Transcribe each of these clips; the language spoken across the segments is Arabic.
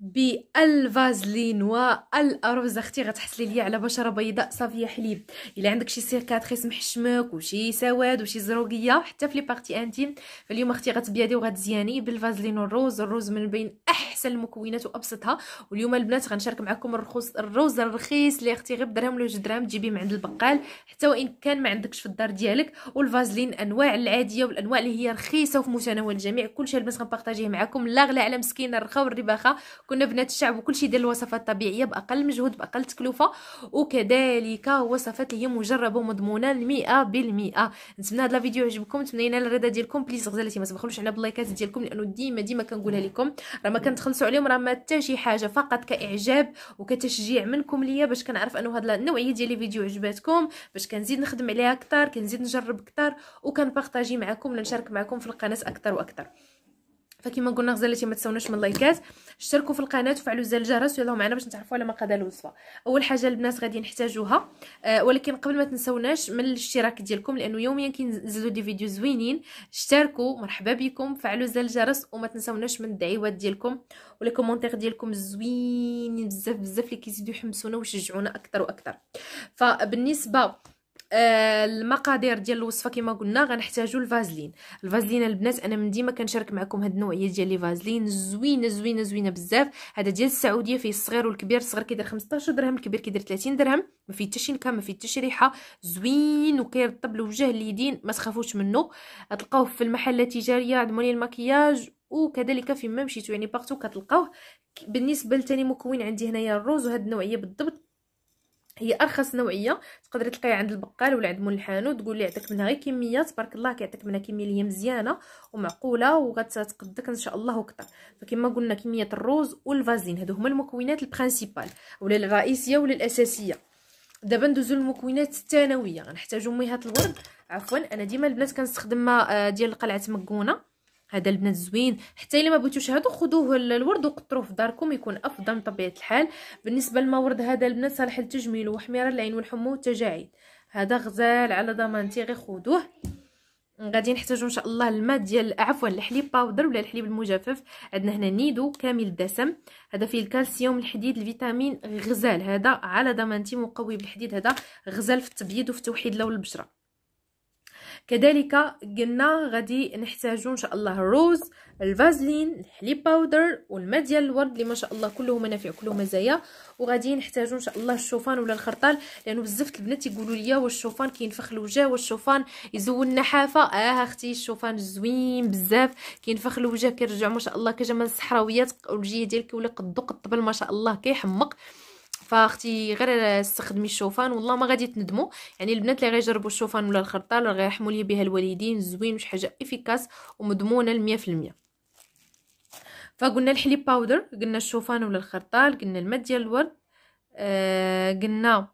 بالفازلين والارز اختي غتحصلي ليا على بشره بيضاء صافيه حليب الا عندك شي سيكاتريس محشمك وشي سواد وشي زروقيه حتى في لي بارتي انتيم فاليوم اختي غتبيادي وغتزياني بالفازلين والروز الروز من بين احسن المكونات وابسطها واليوم البنات غنشارك معكم الرخص الروز الرخيص اللي اختي غير بدرهم ولا جوج دراهم تجيبيه من عند البقال حتى وان كان ما عندكش في الدار ديالك والفازلين انواع العاديه والانواع اللي هي رخيصه وفي متناول الجميع كلشي البنات غنبارطاجيه معكم لا غلا على مسكينه الرخا والرباخه كنا بنات الشعب وكل شيء ديال الوصفات الطبيعيه باقل مجهود باقل تكلفه وكذلك وصفات اللي هي مجربه ومضمونه 100% نتمنى هذا الفيديو يعجبكم نتمنى ينال الرضا ديالكم بليز غزالتي ما تبخلوش على بلايكات ديالكم لانه ديما ديما كنقولها لكم راه ما كنتخلصوا عليهم راه ما حتى شي حاجه فقط كاعجاب وكتشجيع منكم ليا باش كنعرف انه هاد النوعيه ديال الفيديو عجباتكم باش كنزيد نخدم عليها اكثر كنزيد نجرب اكثر وكنبارطاجي معكم ولا نشارك معكم في القناه اكثر واكثر فكما قلنا غزالتي ما تنساوناش من اللايكات اشتركوا في القناه وفعلوا زر الجرس ويلا معنا باش نتعرفوا على مقاد الوصفه اول حاجه البنات غادي نحتاجوها أه ولكن قبل ما تنساوناش من الاشتراك ديالكم لانه يوميا كينزلوا دي فيديو زوينين اشتركوا مرحبا بكم فعلوا زر الجرس وما تنساوناش من الدعيوات ديالكم ولي كومونتير ديالكم زوينين بزاف بزاف اللي كيزيدوا يحمسونا ويشجعونا اكثر واكثر فبالنسبه آه المقادير ديال الوصفه كما قلنا غنحتاجو الفازلين الفازلين البنات انا من ديما كنشارك معكم هاد النوعيه ديال لي فازلين زوينه زوينه زوينه بزاف هذا ديال السعوديه فيه الصغير والكبير الصغير كيدير 15 درهم الكبير كيدير 30 درهم ما فيه حتى شي نكهه ما فيه حتى شي ريحه زوين وكيرطب الوجه اليدين ما تخافوش منه غتلقاوه في المحلات التجاريه عند مولي المكياج وكذلك فيما مشيتو يعني باغتو كتلقاوه بالنسبه لتاني مكون عندي هنايا الروز وهاد النوعيه بالضبط هي ارخص نوعيه تقدري تلقاي عند البقال ولا عند مول الحانوت تقول لي عطيك منها غير كميه تبارك الله كيعطيك منها كميه اللي مزيانه ومعقوله وغتقدك ان شاء الله اكثر فكما قلنا كميه الروز والفازين هادو هما المكونات البرينسيبال ولا الرئيسيه ولا الاساسيه دابا ندوزو للمكونات الثانويه غنحتاجو ميهات الورد عفوا انا ديما البنات كنستخدم آه، ديال قلعه مكونه هذا البنات زوين حتى الا ما بغيتوش هادو خذوه الورد وقطروه في داركم يكون افضل من طبيعه الحال بالنسبه للمورد هذا البنات صالح للتجميل وحميره العين والحمو والتجاعيد هذا غزال على ضمانتي غير خذوه غادي نحتاجو ان شاء الله الماء ديال عفوا الحليب باودر ولا الحليب المجفف عندنا هنا نيدو كامل الدسم هذا فيه الكالسيوم الحديد الفيتامين غزال هذا على ضمانتي مقوي بالحديد هذا غزال في التبييض وفي توحيد لون البشره كذلك قلنا غادي نحتاجو ان شاء الله الروز الفازلين الحليب باودر والماء ديال الورد اللي ما شاء الله كله منافع كله مزايا وغادي نحتاجو ان شاء الله الشوفان ولا الخرطال لانه بزاف البنات يقولوا لي واش الشوفان كينفخ الوجه واش الشوفان يزول النحافه اه اختي الشوفان زوين بزاف كينفخ الوجه كيرجع ما شاء الله كجمال الصحراويات الوجه ديالك ولا قدو قطبل ما شاء الله كيحمق فاختي غير استخدمي الشوفان والله ما غادي تندموا يعني البنات اللي غيجربوا الشوفان ولا الخرطال راه غيرحموا لي بها الوالدين زوين وشي حاجه افيكاس ومضمونه 100% فقلنا الحليب باودر قلنا الشوفان ولا الخرطال قلنا الماء ديال الورد آه قلنا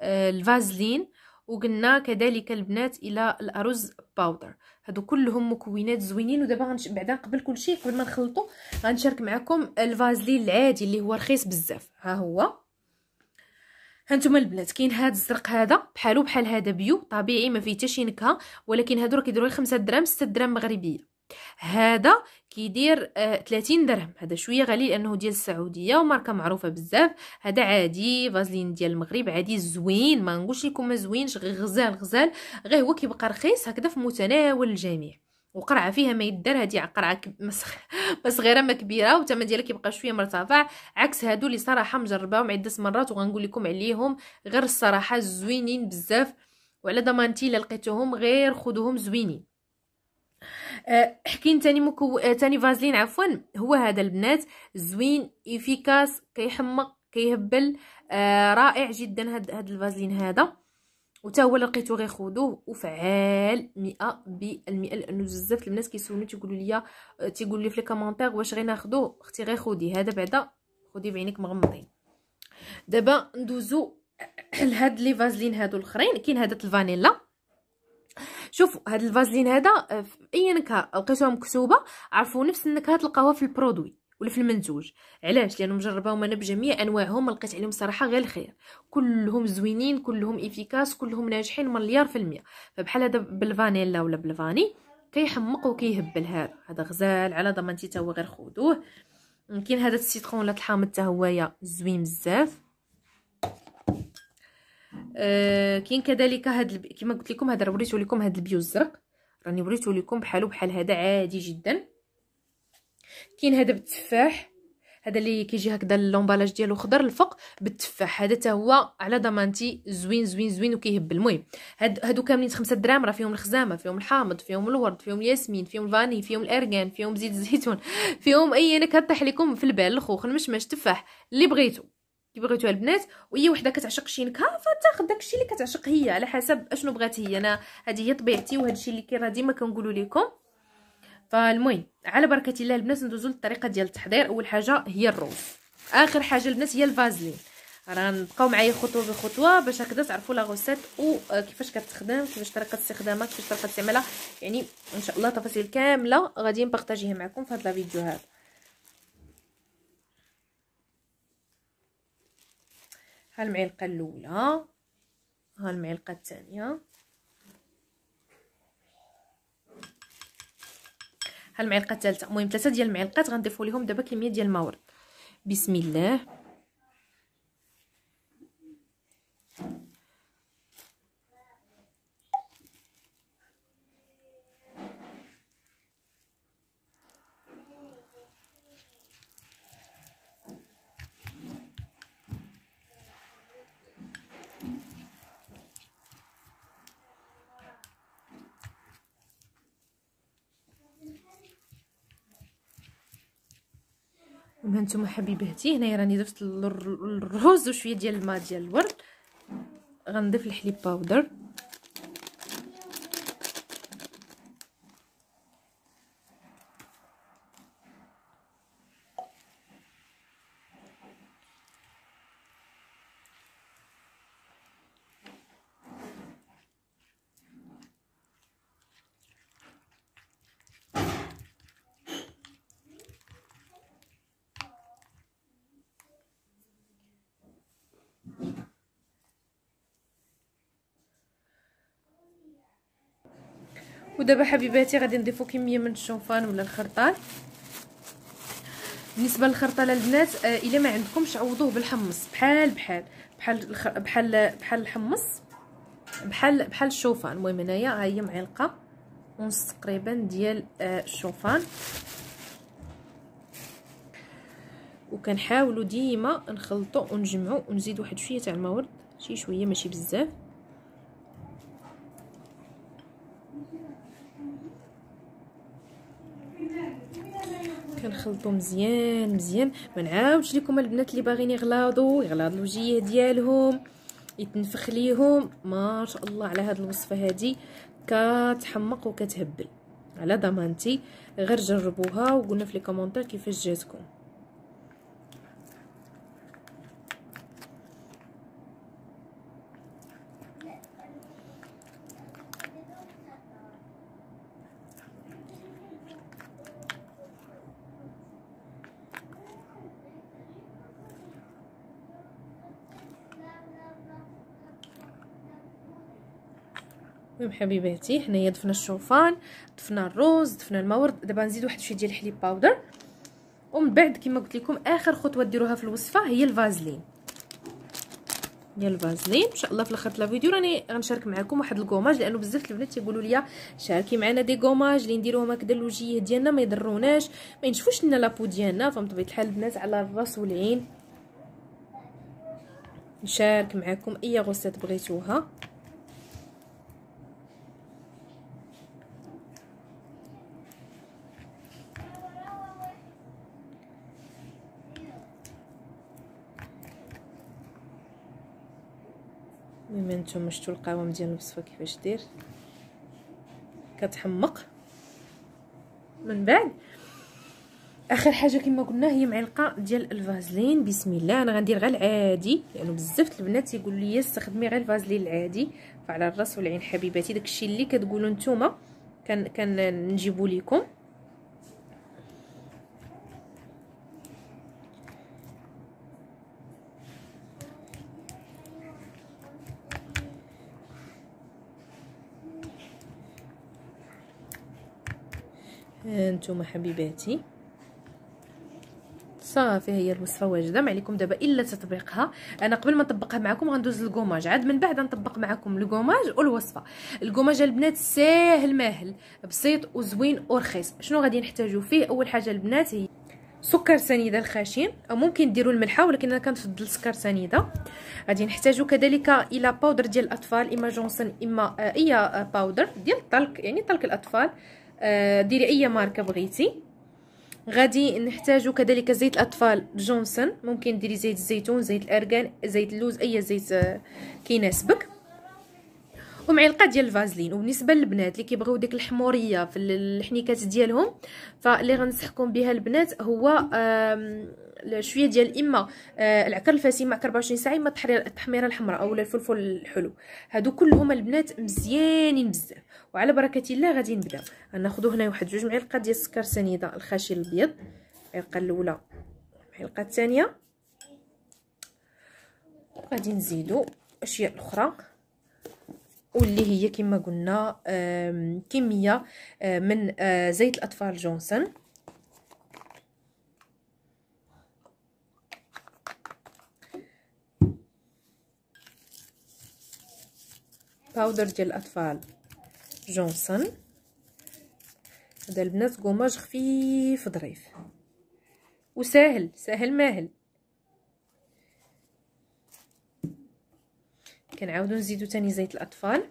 آه الفازلين وقلنا كذلك البنات الى الارز باودر هادو كلهم مكونات زوينين ودابا غنش بعدا قبل كل شيء قبل ما نخلطو غنشارك معكم الفازلين العادي اللي هو رخيص بزاف ها هو هانتوما البنات كاين هاد الزرق هذا بحالو بحال هذا بيو طبيعي ما فيه حتى شي نكهه ولكن هادو راه كيديروا 5 دراهم 6 دراهم مغربيه هذا كيدير آه 30 درهم هذا شويه غالي لانه ديال السعوديه وماركه معروفه بزاف هذا عادي فازلين ديال المغرب عادي زوين ما نقولش لكم زوينش غير غزال غزال غير هو كيبقى رخيص هكذا في متناول الجميع وقرعه فيها ما يدار هذه قرعه مسخ صغيره ما كبيره والثمن ديالها كيبقى شويه مرتفع عكس هادو اللي صراحه مجرباهم عده مرات وغنقول لكم عليهم غير الصراحه زوينين بزاف وعلى ضمانتي الا لقيتوهم غير خذوهم زوينين آه، حكين تاني مكو... آه، تاني فازلين عفوا هو هذا البنات زوين افيكاس كيحمق كيهبل آه رائع جدا هاد, هاد الفازلين هذا وتا هو اللي لقيتو غير خذوه وفعال 100 بالمئة لانه بزاف البنات كيسولوني تيقولوا لي آه، تيقولوا لي في لي واش غير ناخذوه اختي غير خدي هذا بعدا خدي بعينك مغمضين دابا ندوزو لهاد لي فازلين هادو الاخرين كاين هذا الفانيلا شوفوا هاد الفازلين هذا آه، في اي نكهه لقيتوها مكتوبه عرفوا نفس النكهه تلقاوها في البرودوي ولا في المنتوج علاش لانه مجرباهم انا بجميع انواعهم لقيت عليهم صراحه غير الخير كلهم زوينين كلهم افيكاس كلهم ناجحين مليار في المية فبحال هذا بالفانيلا ولا بالفاني كيحمق وكيهبل هذا هذا غزال على ضمانتي تا هو غير خذوه يمكن هذا السيترون ولا الحامض تا هويا زوين بزاف آه كاين كذلك هاد كما قلت لكم هذا وريته لكم هذا البيو الزرق راني وريته لكم بحالو بحال هذا عادي جدا كاين هذا بالتفاح هذا اللي كيجي هكذا اللومبالاج ديالو خضر الفوق بالتفاح هذا حتى هو على ضمانتي زوين زوين زوين وكيهب المهم هاد هادو كاملين خمسة دراهم راه فيهم الخزامه فيهم الحامض فيهم الورد فيهم الياسمين فيهم الفاني فيهم الارغان فيهم زيت الزيتون فيهم اي نكهه طيح لكم في البال الخوخ المشمش تفاح اللي بغيتو بغيتو البنات وهي وحده كتعشق شي نكهه فتاخذ داكشي اللي كتعشق هي على حسب اشنو بغات هي انا هذه هي طبيعتي وهذا الشيء اللي كي راه ديما كنقولوا لكم فالمهم على بركه الله البنات ندوزو للطريقه ديال التحضير اول حاجه هي الروز اخر حاجه البنات هي الفازلين نبقاو معايا خطوه بخطوه باش هكذا تعرفوا لا غوسيت وكيفاش آه، كتخدم كيفاش طريقه استخدامها كيفاش طريقه استعمالها يعني ان شاء الله تفاصيل كامله غادي نبارطاجيها معكم في هذا الفيديو هذا ها المعلقه الاولى ها المعلقه الثانيه ها المعلقه الثالثه المهم ثلاثه ديال المعلقات غنضيفوا لهم دابا كميه ديال الماء ورد بسم الله المهم نتوما حبيباتي هنايا راني درت الرز وشويه ديال الماء ديال الورد غنضيف الحليب باودر ودابا حبيباتي غادي نضيفو كميه من الشوفان ولا الخرطال بالنسبه للخرطال البنات آه الا ما عندكمش عوضوه بالحمص بحال بحال بحال بحال بحال الحمص بحال بحال الشوفان المهم هنايا ها هي معلقه ونص تقريبا ديال آه الشوفان وكنحاولوا ديما نخلطوا ونجمعوا ونزيد واحد شويه تاع المورد شي شويه ماشي بزاف كنخلطو مزيان مزيان ما نعاودش لكم البنات اللي باغيين يغلاضوا يغلاضوا الوجيه ديالهم يتنفخ ليهم ما شاء الله على هذه الوصفه هذه كتحمق وكتهبل على ضمانتي غير جربوها وقولنا في لي كومونتير كيفاش جاتكم المهم حبيباتي حنايا ضفنا الشوفان ضفنا الروز ضفنا المورد دابا نزيد واحد شويه ديال الحليب باودر ومن بعد كما قلت لكم اخر خطوه ديروها في الوصفه هي الفازلين ديال الفازلين ان شاء الله في الاخر ديال الفيديو راني غنشارك معكم واحد الكوماج لانه بزاف البنات تيقولوا لي شاركي معنا دي كوماج اللي نديروهم هكذا الوجيه ديالنا ما يضروناش ما ينشفوش لنا لابو ديالنا فهمت بطبيعه الحال البنات على الراس والعين نشارك معكم اي غوصه بغيتوها كما نتوما شفتوا القوام ديال الوصفه كيفاش داير كتحمق من بعد اخر حاجه كما قلنا هي معلقه ديال الفازلين بسم الله انا غندير غير العادي لانه يعني بزاف البنات يقول لي استخدمي غير الفازلين العادي فعلى الراس والعين حبيباتي داكشي اللي كتقولوا نتوما كان نجيبو لكم هانتوما حبيباتي صافي هي الوصفه واجده ما عليكم دابا الا تطبيقها انا قبل ما نطبقها معكم غندوز للكوماج عاد من بعد نطبق معكم الكوماج والوصفه الكوماج البنات ساهل ماهل بسيط وزوين ورخيص شنو غادي نحتاجو فيه اول حاجه البنات هي سكر سنيده الخشن او ممكن ديروا الملحه ولكن انا كنفضل سكر سنيده غادي نحتاجو كذلك الى باودر ديال الاطفال اما جونسون اما آه، اي باودر آه، ديال الطلق يعني طلق الاطفال آه، ديري اي ماركه بغيتي غادي نحتاجو كذلك زيت الاطفال جونسون ممكن ديري زيت الزيتون زيت الارغان زيت اللوز اي زيت آه، كيناسبك ومعلقه ديال الفازلين وبالنسبه للبنات اللي كيبغيو ديك الحموريه في الحنيكات ديالهم فاللي غنصحكم بها البنات هو شويه ديال اما آه، العكر الفاسي مع 24 ساعه اما التحرير التحميره الحمراء اولا الفلفل الحلو هادو كلهم البنات مزيانين بزاف وعلى بركه الله غادي نبداو غناخذوا هنا واحد جوج معالق ديال السكر سنيده الخشن الابيض المعلقه الاولى المعلقه الثانيه غادي نزيدو اشياء اخرى واللي هي كما قلنا كميه آه، من آه، زيت الاطفال جونسون باودر ديال الاطفال جونسون هذا البنات قماش خفيف ظريف وساهل ساهل ماهل كنعاودو نزيدو تاني زيت الاطفال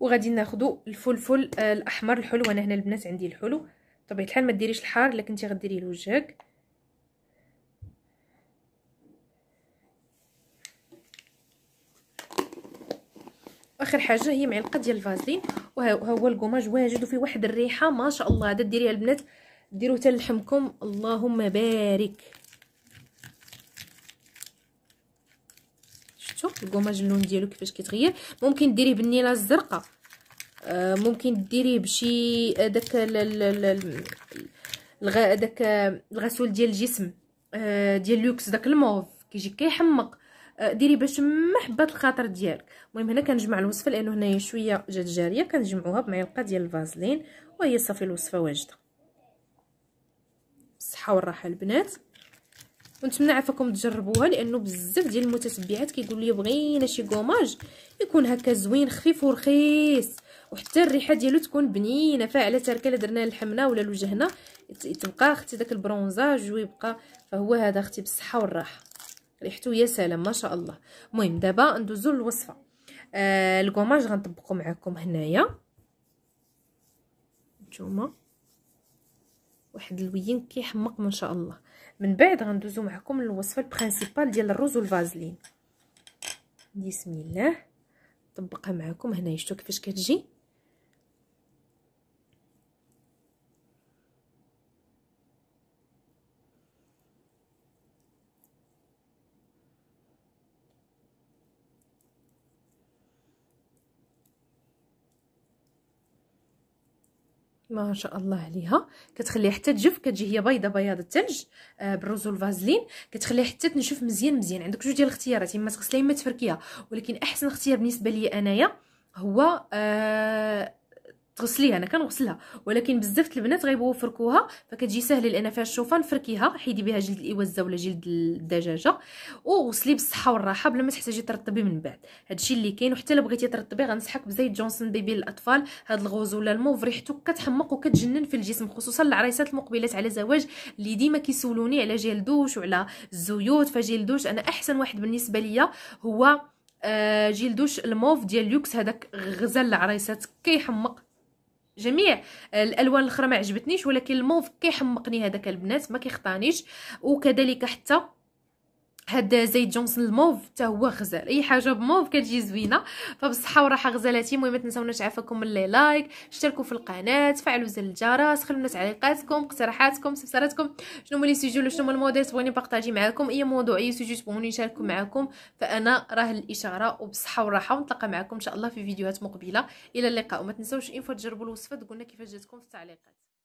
وغادي ناخذ الفلفل آه، الاحمر الحلو انا هنا البنات عندي الحلو طبيعه الحال ما ديريش الحار الا كنتي غديري لوجهك اخر حاجه هي معلقه ديال الفازلين وها هو الكوماج واجد وفيه واحد الريحه ما شاء الله هذا ديريها البنات ديروه حتى لحمكم اللهم بارك شفتوا القماش اللون ديالو كيفاش كيتغير ممكن ديريه بالنيله الزرقاء آه، ممكن ديريه بشي آه، داك الغ... داك آه، الغسول ديال الجسم ديال لوكس داك الموف كيجي كيحمق ديري باش ما حبات الخاطر ديالك المهم هنا كنجمع الوصفه لانه هنايا شويه جات جاريه كنجمعوها بمعلقه ديال الفازلين وهي صافي الوصفه واجده بالصحه والراحه البنات ونتمنى عافاكم تجربوها لانه بزاف ديال المتتبعات كيقول لي بغينا شي قماج يكون هكا زوين خفيف ورخيص وحتى الريحه ديالو تكون بنينه فاعله تركه الا درنا الحمنه ولا الوجهنا تبقى اختي داك البرونزاج ويبقى فهو هذا اختي بالصحه والراحه ريحته يا سلام ما شاء الله المهم دابا ندوزو للوصفه آه الكوماج غنطبقو معكم هنايا نتوما واحد الوين كيحمق ما شاء الله من بعد غندوزو معكم الوصفه البرينسيبال ديال الرز والفازلين بسم الله نطبقها معكم هنا شفتوا كيفاش كتجي ما شاء الله عليها كتخليها حتى تجف كتجي هي بيضه بياض الثلج آه، بالرز والفازلين كتخليها حتى تنشف مزيان مزيان عندك جوج ديال الاختيارات اما تغسليها اما تفركيها ولكن احسن اختيار بالنسبه لي انايا هو آه تغسليها انا كنغسلها ولكن بزاف البنات غيبغيو يفركوها فكتجي ساهله لان فيها الشوفه نفركيها حيدي بها جلد الاوزه ولا جلد الدجاجه وغسلي بالصحه والراحه بلا ما تحتاجي ترطبي من بعد هادشي اللي كاين وحتى الا بغيتي ترطبي غنصحك بزيت جونسون بيبي للاطفال هاد الغوز ولا الموف ريحته كتحمق وكتجنن في الجسم خصوصا العريسات المقبلات على زواج اللي ديما كيسولوني على جيل دوش وعلى الزيوت فجيل دوش انا احسن واحد بالنسبه ليا هو آه، جيل دوش الموف ديال لوكس هذاك غزال العريسات كيحمق جميع الالوان الاخرى ما عجبتنيش ولكن الموف كيحمقني هذاك البنات ما كيخطانيش وكذلك حتى هاد زيت جونسون الموف حتى هو غزال اي حاجه بموف كتجي زوينه فبالصحه وراحه غزالاتي المهم ما تنساوناش عافاكم اللي لايك اشتركوا في القناه فعلوا زر الجرس خلونا تعليقاتكم اقتراحاتكم استفساراتكم شنو هما لي سوجو ولا شنو هما الموديل تبغوني بارطاجي معكم اي موضوع اي سوجو تبغوني نشاركو معكم فانا راه الاشاره وبصحه وراحه ونتلاقى معكم ان شاء الله في فيديوهات مقبله الى اللقاء وما تنساوش انفو تجربوا الوصفه تقولنا كيفاش جاتكم في التعليقات